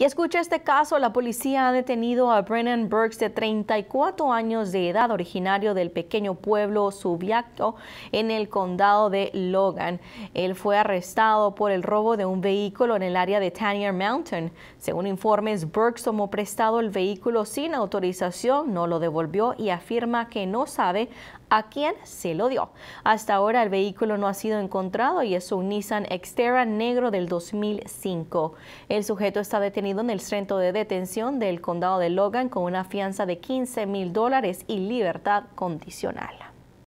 Y escucha este caso, la policía ha detenido a Brennan Burks de 34 años de edad, originario del pequeño pueblo Subiaco en el condado de Logan. Él fue arrestado por el robo de un vehículo en el área de Tanier Mountain. Según informes, Burks tomó prestado el vehículo sin autorización, no lo devolvió y afirma que no sabe a quién se lo dio. Hasta ahora el vehículo no ha sido encontrado y es un Nissan Xterra negro del 2005. El sujeto está detenido en el centro de detención del condado de Logan con una fianza de 15 mil dólares y libertad condicional.